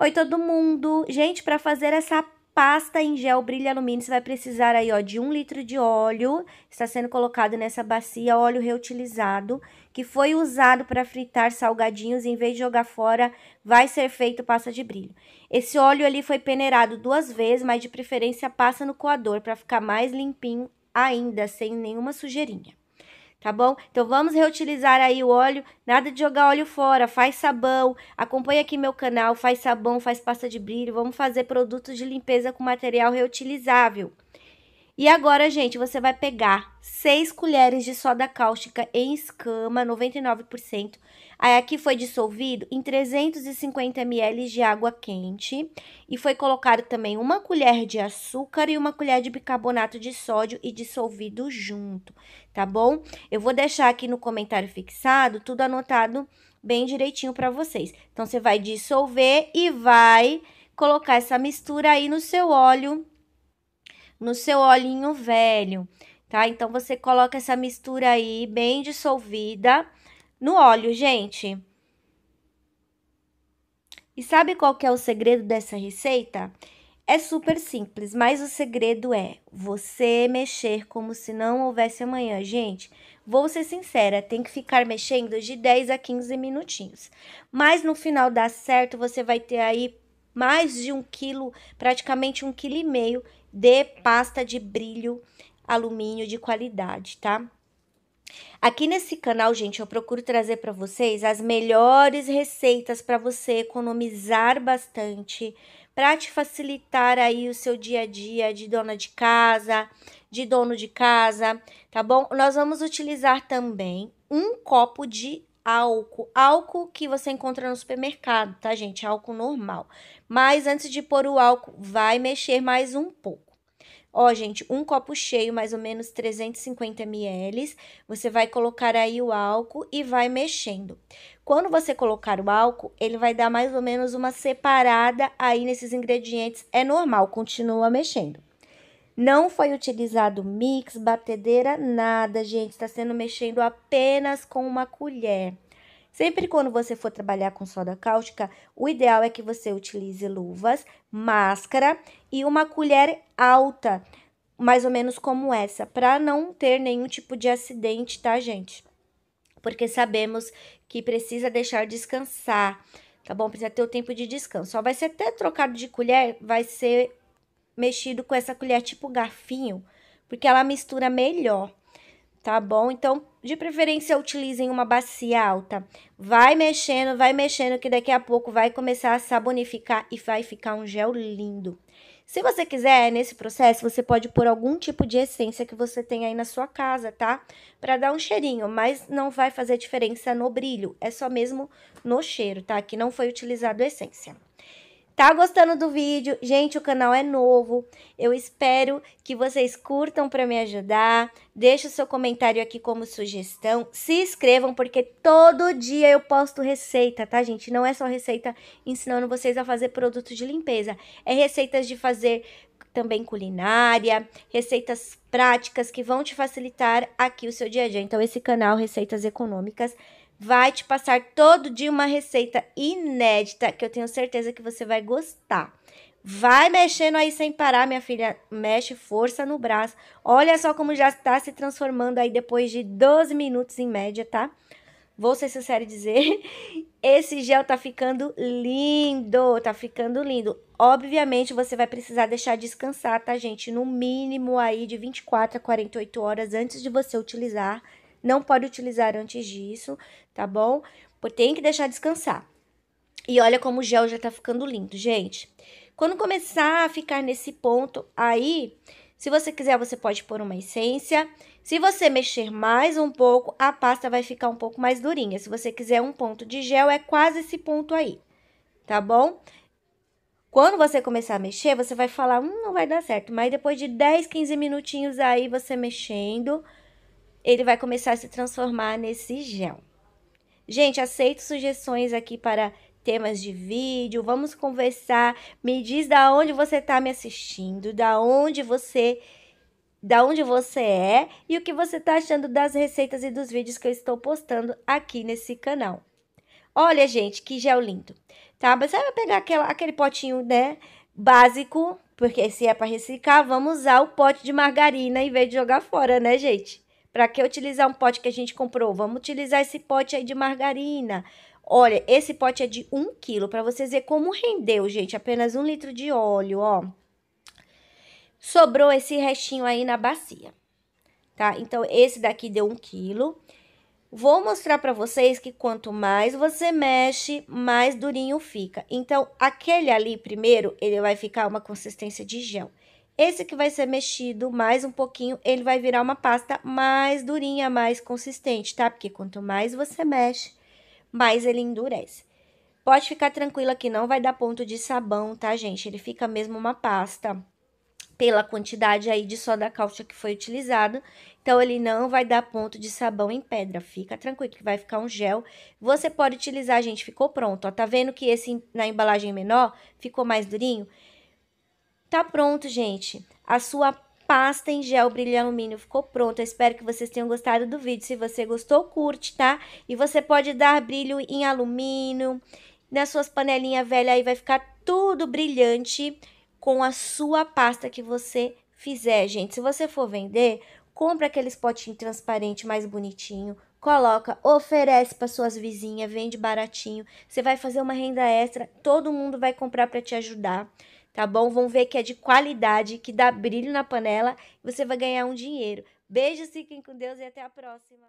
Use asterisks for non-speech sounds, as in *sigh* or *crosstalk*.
Oi, todo mundo! Gente, para fazer essa pasta em gel brilho alumínio, você vai precisar aí, ó, de um litro de óleo, está sendo colocado nessa bacia, óleo reutilizado, que foi usado para fritar salgadinhos, em vez de jogar fora, vai ser feito pasta de brilho. Esse óleo ali foi peneirado duas vezes, mas de preferência passa no coador, para ficar mais limpinho ainda, sem nenhuma sujeirinha tá bom? Então vamos reutilizar aí o óleo, nada de jogar óleo fora, faz sabão, acompanha aqui meu canal, faz sabão, faz pasta de brilho, vamos fazer produtos de limpeza com material reutilizável. E agora, gente, você vai pegar 6 colheres de soda cáustica em escama, 99%. Aí aqui foi dissolvido em 350 ml de água quente e foi colocado também uma colher de açúcar e uma colher de bicarbonato de sódio e dissolvido junto, tá bom? Eu vou deixar aqui no comentário fixado tudo anotado bem direitinho para vocês. Então você vai dissolver e vai colocar essa mistura aí no seu óleo no seu olhinho velho, tá? Então, você coloca essa mistura aí bem dissolvida no óleo, gente. E sabe qual que é o segredo dessa receita? É super simples, mas o segredo é você mexer como se não houvesse amanhã. Gente, vou ser sincera, tem que ficar mexendo de 10 a 15 minutinhos. Mas no final dá certo, você vai ter aí mais de um quilo, praticamente um quilo e meio de pasta de brilho alumínio de qualidade, tá? Aqui nesse canal, gente, eu procuro trazer para vocês as melhores receitas para você economizar bastante, para te facilitar aí o seu dia a dia de dona de casa, de dono de casa, tá bom? Nós vamos utilizar também um copo de álcool. Álcool que você encontra no supermercado, tá, gente? Álcool normal. Mas antes de pôr o álcool, vai mexer mais um pouco. Ó, gente, um copo cheio, mais ou menos 350 ml. Você vai colocar aí o álcool e vai mexendo. Quando você colocar o álcool, ele vai dar mais ou menos uma separada aí nesses ingredientes. É normal, continua mexendo. Não foi utilizado mix, batedeira, nada, gente. Está sendo mexendo apenas com uma colher. Sempre quando você for trabalhar com soda cáustica, o ideal é que você utilize luvas, máscara e uma colher alta, mais ou menos como essa, para não ter nenhum tipo de acidente, tá, gente? Porque sabemos que precisa deixar descansar, tá bom? Precisa ter o tempo de descanso. Só vai ser até trocado de colher, vai ser mexido com essa colher tipo garfinho, porque ela mistura melhor, tá bom? Então, de preferência, utilizem uma bacia alta. Vai mexendo, vai mexendo, que daqui a pouco vai começar a sabonificar e vai ficar um gel lindo. Se você quiser, nesse processo, você pode pôr algum tipo de essência que você tem aí na sua casa, tá? Para dar um cheirinho, mas não vai fazer diferença no brilho, é só mesmo no cheiro, tá? Que não foi utilizado essência. Tá gostando do vídeo? Gente, o canal é novo. Eu espero que vocês curtam para me ajudar. Deixe o seu comentário aqui como sugestão. Se inscrevam, porque todo dia eu posto receita, tá, gente? Não é só receita ensinando vocês a fazer produtos de limpeza. É receitas de fazer também culinária, receitas práticas que vão te facilitar aqui o seu dia a dia. Então, esse canal Receitas Econômicas vai te passar todo dia uma receita inédita que eu tenho certeza que você vai gostar. Vai mexendo aí sem parar, minha filha. Mexe força no braço. Olha só como já está se transformando aí depois de 12 minutos em média, tá? Vou ser sincera e dizer, *laughs* esse gel tá ficando lindo, tá ficando lindo. Obviamente, você vai precisar deixar descansar, tá, gente? No mínimo aí de 24 a 48 horas antes de você utilizar não pode utilizar antes disso, tá bom? Tem que deixar descansar. E olha como o gel já tá ficando lindo, gente. Quando começar a ficar nesse ponto aí, se você quiser, você pode pôr uma essência. Se você mexer mais um pouco, a pasta vai ficar um pouco mais durinha. Se você quiser um ponto de gel, é quase esse ponto aí, tá bom? Quando você começar a mexer, você vai falar, hum, não vai dar certo. Mas depois de 10, 15 minutinhos aí, você mexendo, ele vai começar a se transformar nesse gel. Gente, aceito sugestões aqui para temas de vídeo, vamos conversar. Me diz da onde você está me assistindo, da onde você da onde você é e o que você está achando das receitas e dos vídeos que eu estou postando aqui nesse canal. Olha, gente, que gel lindo, tá? Mas você vai pegar aquela, aquele potinho, né, básico, porque se é para reciclar, vamos usar o pote de margarina em vez de jogar fora, né, gente? Para que utilizar um pote que a gente comprou? Vamos utilizar esse pote aí de margarina. Olha, esse pote é de 1 quilo, para vocês verem como rendeu, gente. Apenas um litro de óleo, ó. Sobrou esse restinho aí na bacia, tá? Então, esse daqui deu 1 quilo. Vou mostrar para vocês que quanto mais você mexe, mais durinho fica. Então, aquele ali primeiro, ele vai ficar uma consistência de gel. Esse que vai ser mexido mais um pouquinho, ele vai virar uma pasta mais durinha, mais consistente, tá? Porque quanto mais você mexe, mais ele endurece. Pode ficar tranquila que não vai dar ponto de sabão, tá, gente? Ele fica mesmo uma pasta pela quantidade aí de soda cáustica que foi utilizado. Então, ele não vai dar ponto de sabão em pedra. Fica tranquilo que vai ficar um gel. Você pode utilizar, gente, ficou pronto, ó. Tá vendo que esse na embalagem menor ficou mais durinho? Tá pronto, gente. A sua pasta em gel brilho alumínio ficou pronta. espero que vocês tenham gostado do vídeo. Se você gostou, curte, tá? E você pode dar brilho em alumínio, nas suas panelinhas velhas aí vai ficar tudo brilhante com a sua pasta que você fizer, gente. Se você for vender, compra aquele potinho transparente mais bonitinho, coloca, oferece para suas vizinhas, vende baratinho. Você vai fazer uma renda extra, todo mundo vai comprar para te ajudar tá bom? Vão ver que é de qualidade, que dá brilho na panela e você vai ganhar um dinheiro. Beijos, fiquem com Deus e até a próxima.